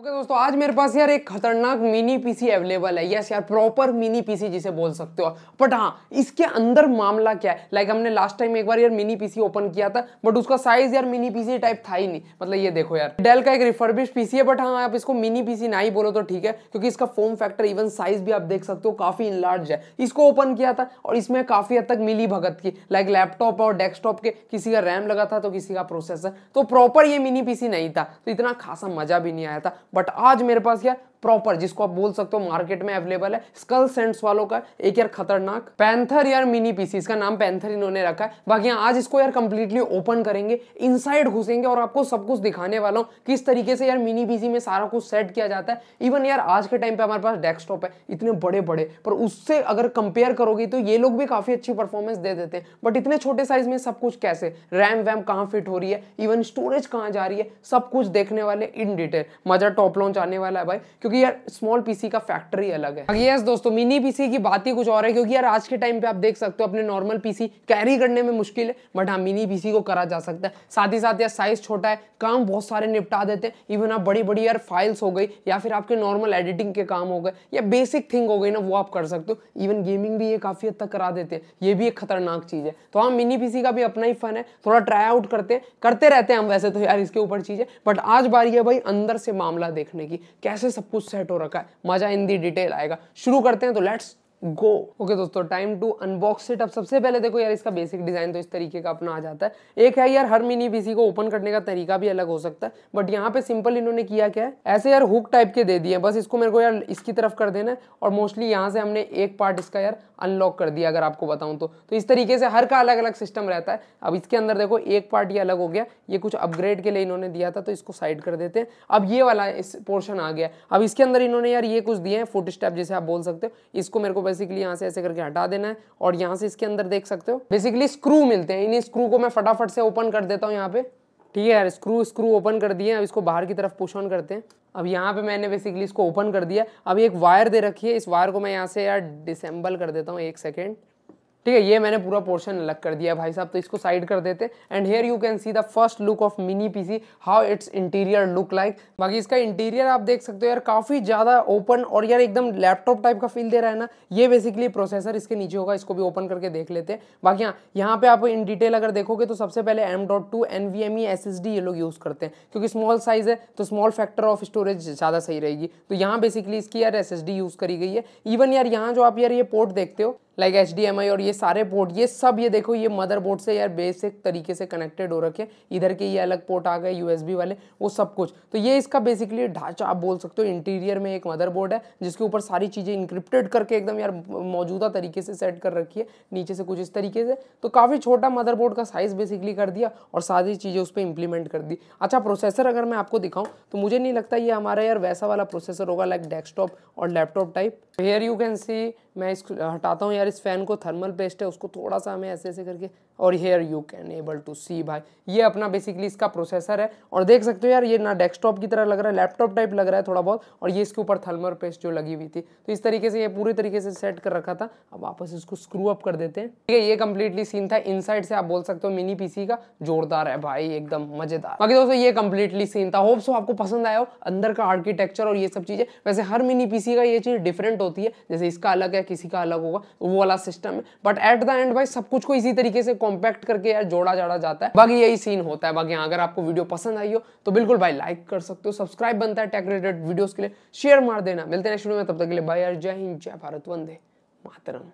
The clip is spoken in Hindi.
ओके दोस्तों आज मेरे पास यार एक खतरनाक मिनी पीसी अवेलेबल है यस यार प्रॉपर मिनी पीसी जिसे बोल सकते हो बट हाँ इसके अंदर मामला क्या है लाइक like, हमने लास्ट टाइम एक बार यार मिनी पीसी ओपन किया था बट उसका साइज यार मिनी पीसी टाइप था ही नहीं मतलब ये देखो यार डेल का एक रिफर्बिश पीसी है बट हाँ आप इसको मिनी पीसी ना ही बोलो तो ठीक है क्योंकि इसका फोम फैक्टर इवन साइज भी आप देख सकते हो काफी इनलार्ज है इसको ओपन किया था और इसमें काफी हद तक मिली भगत की लाइक लैपटॉप और डेस्कटॉप के किसी का रैम लगा था तो किसी का प्रोसेसर तो प्रॉपर ये मिनी पीसी नहीं था तो इतना खासा मजा भी नहीं आया था बट आज मेरे पास क्या प्रॉपर जिसको आप बोल सकते हो मार्केट में अवेलेबल है स्कल सेंट्स वालों का एक यार खतरनाक पैंथर यार मिनी पीसी इसका नाम पैंथर इन्होंने रखा है बाकी हाँ, आज इसको यार कंप्लीटली ओपन करेंगे इनसाइड घुसेंगे और आपको सब कुछ दिखाने वाला हूँ किस तरीके से यार मिनी पीसी में सारा कुछ सेट किया जाता है इवन यार आज के टाइम पे हमारे पास डेस्कटॉप है इतने बड़े बड़े पर उससे अगर कंपेयर करोगे तो ये लोग भी काफी अच्छी परफॉर्मेंस दे देते हैं बट इतने छोटे साइज में सब कुछ कैसे रैम वैम कहाँ फिट हो रही है इवन स्टोरेज कहाँ जा रही है सब कुछ देखने वाले इन डिटेल मजा टॉप लॉन्च आने वाला है भाई क्योंकि यार स्मॉल पीसी का फैक्ट्री अलग है अगर यस दोस्तों मिनी पीसी की बात ही कुछ और है क्योंकि यार आज के टाइम पे आप देख सकते हो अपने नॉर्मल पीसी कैरी करने में मुश्किल है बट हाँ मिनी पीसी को करा जा सकता है साथ ही साथ यार साइज छोटा है काम बहुत सारे निपटा देते हैं इवन आप बड़ी बड़ी यार फाइल्स हो गई या फिर आपके नॉर्मल एडिटिंग के काम हो गए या बेसिक थिंग हो गई ना वो आप कर सकते हो इवन गेमिंग भी ये काफ़ी हद तक करा देते हैं ये भी एक खतरनाक चीज़ है तो हाँ मिनी पीसी का भी अपना ही फन है थोड़ा ट्राई आउट करते हैं करते रहते हैं हम वैसे तो यार इसके ऊपर चीज़ें बट आज बारी है भाई अंदर से मामला देखने की कैसे सब कुछ कुछ सेट हो रखा है मजा इन दी डिटेल आएगा शुरू करते हैं तो लेट्स गो ओके दोस्तों टाइम टू अनबॉक्स इट अब सबसे पहले देखो यार इसका बेसिक डिजाइन तो इस तरीके का अपना आ जाता है एक है यार हर मिनी पीसी को ओपन करने का तरीका भी अलग हो सकता है बट यहाँ पे सिंपल इन्होंने किया क्या है ऐसे यार हुक टाइप के दे दिए बस इसको मेरे को यार इसकी तरफ कर देना है और मोस्टली यहाँ से हमने एक पार्ट इसका यार अनलॉक कर दिया अगर आपको बताऊँ तो तो इस तरीके से हर का अलग अलग सिस्टम रहता है अब इसके अंदर देखो एक पार्ट ये अलग हो गया ये कुछ अपग्रेड के लिए इन्होंने दिया था तो इसको साइड कर देते हैं अब ये वाला इस पोर्शन आ गया अब इसके अंदर इन्होंने यार ये कुछ दिए हैं फुट स्टेप जैसे आप बोल सकते हो इसको मेरे को बेसिकली यहाँ से ऐसे करके हटा देना है और यहाँ से इसके अंदर देख सकते हो बेसिकली स्क्रू मिलते हैं इन स्क्रू को मैं फटाफट से ओपन कर देता हूँ यहाँ पे ठीक है यार स्क्रू स्क्रू ओपन कर दिए अब इसको बाहर की तरफ पुश ऑन करते हैं अब यहाँ पे मैंने बेसिकली इसको ओपन कर दिया अब एक वायर दे रखी है इस वायर को मैं यहाँ से यार डिसेंबल कर देता हूँ एक सेकेंड ठीक है ये मैंने पूरा पोर्शन अलग कर दिया भाई साहब तो इसको साइड कर देते and here you can see the first look of mini PC how it's interior look like बाकी इसका इंटीरियर आप देख सकते हो यार काफ़ी ज़्यादा ओपन और यार एकदम लैपटॉप टाइप का फील दे रहा है ना ये बेसिकली प्रोसेसर इसके नीचे होगा इसको भी ओपन करके देख लेते हैं बाकी हाँ यहाँ पे आप इन डिटेल अगर देखोगे तो सबसे पहले M dot two N V M E S S D ये लोग यूज़ करते हैं क्योंकि स्मॉल साइज है तो स्मॉल फैक्टर ऑफ स्टोरेज ज़्यादा सही रहेगी तो यहाँ बेसिकली इसकी यार एस एस डी यूज़ करी गई है इवन यार यहाँ जो आप यार ये पोर्ट देखते हो लाइक एच और ये सारे पोर्ट ये सब ये देखो ये मदर बोर्ड से यार बेसिक तरीके से कनेक्टेड हो रखे इधर के ये अलग पोर्ट आ गए यू वाले वो सब कुछ तो ये इसका बेसिकली ढांचा आप बोल सकते हो इंटीरियर में एक मदर बोर्ड है जिसके ऊपर सारी चीज़ें इंक्रिप्टेड करके एकदम यार मौजूदा तरीके से सेट कर रखी है नीचे से कुछ इस तरीके से तो काफ़ी छोटा मदरबोर्ड का साइज़ बेसिकली कर दिया और सारी चीज़ें उस पर इंप्लीमेंट कर दी अच्छा प्रोसेसर अगर मैं आपको दिखाऊँ तो मुझे नहीं लगता ये हमारा यार वैसा वाला प्रोसेसर होगा लाइक डेस्कटॉप और laptop type here you can see मैं इसको हटाता हूँ यार इस फ़ैन को थर्मल पेस्ट है उसको थोड़ा सा हमें ऐसे ऐसे करके और here you can able to see भाई ये अपना बेसिकली इसका प्रोसेसर है और देख सकते हो यार ये ना डेस्कटॉप की तरह लग रहा है लैपटॉप टाइप लग रहा है थोड़ा बहुत और ये इसके ऊपर थर्मर पेस्ट जो लगी हुई थी तो इस तरीके से ये पूरे तरीके से सेट कर रखा था अब वापस इसको स्क्रू अप कर देते हैं ठीक है ये कम्प्लीटली सीन था इन से आप बोल सकते हो मिनी पीसी का जोरदार है भाई एकदम मजेदार बाकी दोस्तों ये कम्प्लीटली सीन था होप्स आपको पसंद आया हो अंदर का आर्किटेक्चर और ये सब चीजें वैसे हर मिनी पीसी का ये चीज डिफरेंट होती है जैसे इसका अलग है किसी का अलग होगा वो वाला सिस्टम है बट एट द एंड भाई सब कुछ को इसी तरीके से कॉम्पैक्ट करके यार जोड़ा जाड़ा जाता है बाकी यही सीन होता है बाकी हाँ, अगर आपको वीडियो पसंद आई हो तो बिल्कुल भाई लाइक कर सकते हो सब्सक्राइब बनता है टेक रिलेटेड वीडियोज के लिए शेयर मार देना मिलते हैं नेक्स्ट वीडियो में तब तक के लिए भाई यार जय हिंद जय भारत वंदे मातरम